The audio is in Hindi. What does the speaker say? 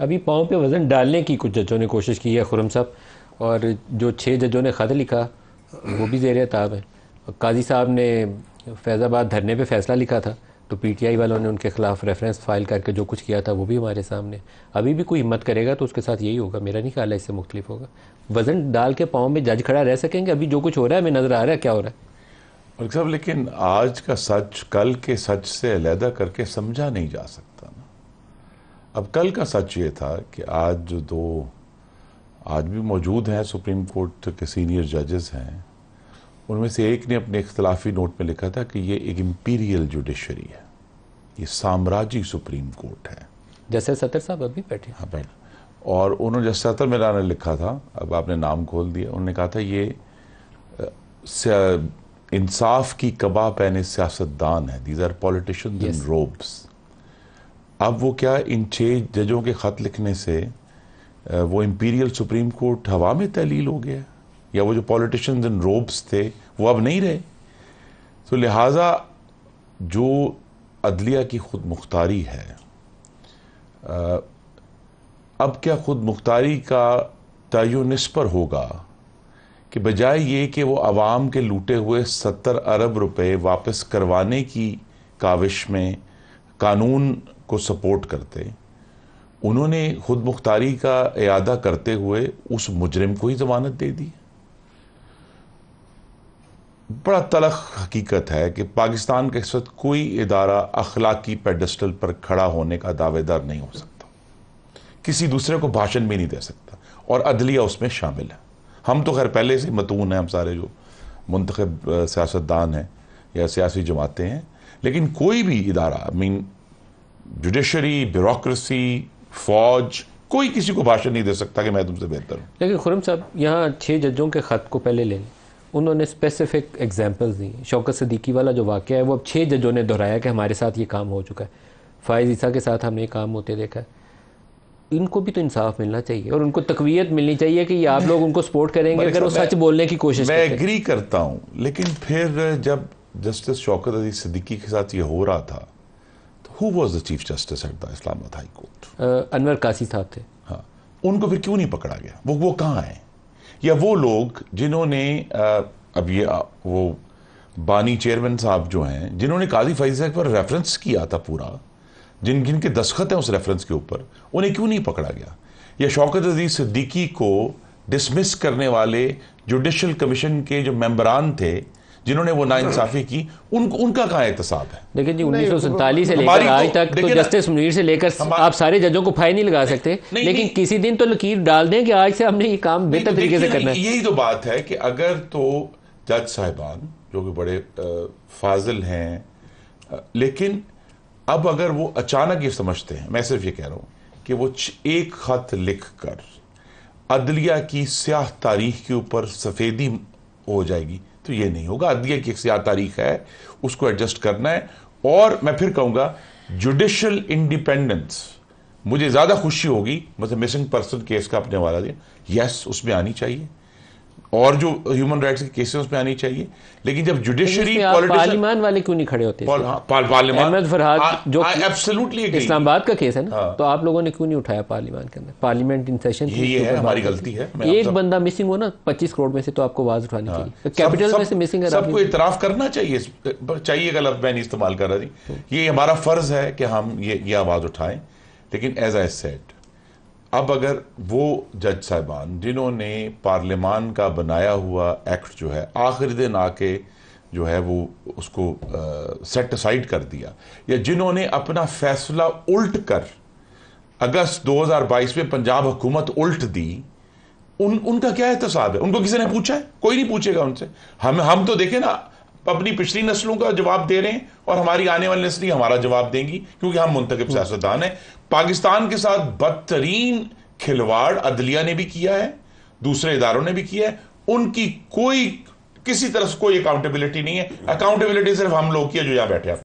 अभी पाँव पे वज़न डालने की कुछ जजों ने कोशिश की है खुरम साहब और जो छः जजों ने ख़त लिखा वो भी जेर ताब है काजी साहब ने फैज़ाबाद धरने पे फैसला लिखा था तो पीटीआई वालों ने उनके खिलाफ रेफरेंस फाइल करके जो कुछ किया था वो भी हमारे सामने अभी भी कोई हिम्मत करेगा तो उसके साथ यही होगा मेरा नहीं ख्याल है इससे मुख्तलिफ होगा वजन डाल के पाँव में जज खड़ा रह सकेंगे अभी जो कुछ हो रहा है हमें नज़र आ रहा है क्या हो रहा है मलिक साहब लेकिन आज का सच कल के सच से अलहदा करके समझा नहीं जा सकता अब कल का सच ये था कि आज जो दो आज भी मौजूद हैं सुप्रीम कोर्ट के सीनियर जजेस हैं उनमें से एक ने अपने इख्तलाफी नोट में लिखा था कि ये एक इम्पीरियल जुडिशरी है ये साम्राज्य सुप्रीम कोर्ट है जैसे सतर साहब अभी बैठे हाँ बैठ और उन्होंने जैसे सतर मेरा ने लिखा था अब आपने नाम खोल दिया उन्होंने कहा था ये इंसाफ की कबा पहने सियासतदान है these are politician in robes अब वो क्या इन छः जजों के ख़त लिखने से वो इम्पीरियल सुप्रीम कोर्ट हवा में तहलील हो गया या वो जो पॉलिटिशियंस इन रोब्स थे वो अब नहीं रहे तो लिहाजा जो अदलिया की खुद मुख्तारी है अब क्या खुद मुख्तारी का तयन इस पर होगा कि बजाय ये कि वो आवाम के लूटे हुए सत्तर अरब रुपए वापस करवाने की काविश में कानून को सपोर्ट करते उन्होंने खुद मुख्तारी का अदा करते हुए उस मुजरिम को ही जमानत दे दी बड़ा तलख हकीकत है कि पाकिस्तान के इस वक्त कोई इदारा अखलाकी पेडस्टल पर खड़ा होने का दावेदार नहीं हो सकता किसी दूसरे को भाषण भी नहीं दे सकता और अदलिया उसमें शामिल है हम तो खैर पहले से मतून हैं हम सारे जो मंतख सियासतदान हैं या सियासी जमातें हैं लेकिन कोई भी इदारा मीन जुडिशरी ब्यूरोसी फौज कोई किसी को भाषण नहीं दे सकता कि मैं तुमसे बेहतर हूँ लेकिन खुरम साहब यहाँ छः जजों के ख़त को पहले लें उन्होंने स्पेसिफिक एग्जाम्पल्स दी शौकत सदीकी वाला जो वाक्य है वो अब छः जजों ने दोहराया कि हमारे साथ ये काम हो चुका है फ़ायज़ ईसा के साथ हमने ये काम होते देखा है इनको भी तो इंसाफ मिलना चाहिए और उनको तकवीत मिलनी चाहिए कि आप लोग उनको सपोर्ट करेंगे अगर वो सच बोलने की कोशिश मैं एग्री करता हूँ लेकिन फिर जब जस्टिस शौकत अजीज सदीकी के साथ ये हो रहा था who was the chief justice at the Islamabad high court Anwar Kasi साहब थे हाँ उनको फिर क्यों नहीं पकड़ा गया वो वो कहाँ हैं या वो लोग जिन्होंने अब ये आ, वो बानी चेयरमैन साहब जो हैं जिन्होंने काजी फैज पर रेफरेंस किया था पूरा जिन जिनके दस्खत हैं उस रेफरेंस के ऊपर उन्हें क्यों नहीं पकड़ा गया या शौकत अजीज सिद्दीकी को डिसमिस करने वाले जुडिशल कमीशन के जो मेम्बरान थे जिन्होंने वो नाइंसाफी की उन, उनका कहा एहतसाब है लेकिन जी उन्नीस सौ सैंतालीस से लेकर तो- आज तक तो जस्टिस मुनीर से लेकर आप सारे जजों को फाइन नहीं लगा सकते नहीं, लेकिन नहीं, किसी दिन तो लकीर डाल दें कि आज से हमने ये काम बेहतर तो तरीके से करना है यही तो बात है कि अगर तो जज साहिबान जो कि बड़े फाजिल हैं लेकिन अब अगर वो अचानक ये समझते हैं मैं सिर्फ ये कह रहा हूँ कि वो एक खत लिख कर अदलिया की स्याह तारीख के ऊपर सफ़ेदी हो जाएगी तो ये नहीं होगा अदलिया की एक तारीख है उसको एडजस्ट करना है और मैं फिर कहूंगा जुडिशल इंडिपेंडेंस मुझे ज़्यादा खुशी होगी मतलब मिसिंग पर्सन केस का अपने हवाला दिया यस उसमें आनी चाहिए और जो ह्यूमन राइट्स के केसेस पे आनी चाहिए लेकिन जब जुडिशरी पार्लियामान वाले क्यों नहीं खड़े होते हाँ, पार्लियामान फरहाद जो एब्सोल्युटली इस्लामाबाद का केस है ना हाँ, तो आप लोगों ने क्यों नहीं उठाया पार्लियामान के अंदर पार्लियामेंट इन सेशन ये है हमारी गलती है एक बंदा मिसिंग हो ना पच्चीस करोड़ में से तो आपको आवाज उठानी हाँ। चाहिए कैपिटल में से मिसिंग है सबको इतराफ करना चाहिए चाहिए गलत मैं नहीं इस्तेमाल कर रहा थी ये हमारा फर्ज है कि हम ये आवाज उठाएं लेकिन एज आई सेड अब अगर वो जज साहबान जिन्होंने पार्लियामान का बनाया हुआ एक्ट जो है आखिरी दिन आके जो है वो उसको सेट साइड कर दिया या जिन्होंने अपना फैसला उल्ट कर अगस्त 2022 में पंजाब हुकूमत उल्ट दी उन उनका क्या एहतसाब है उनको किसी ने पूछा है कोई नहीं पूछेगा उनसे हम हम तो देखें ना तो अपनी पिछली नस्लों का जवाब दे रहे हैं और हमारी आने वाली नस्लें हमारा जवाब देंगी क्योंकि हम मुंतब सियासतदान हैं पाकिस्तान के साथ बदतरीन खिलवाड़ अदलिया ने भी किया है दूसरे इदारों ने भी किया है उनकी कोई किसी तरह से कोई अकाउंटेबिलिटी नहीं है अकाउंटेबिलिटी सिर्फ हम लोग की है जो यहां बैठे हैं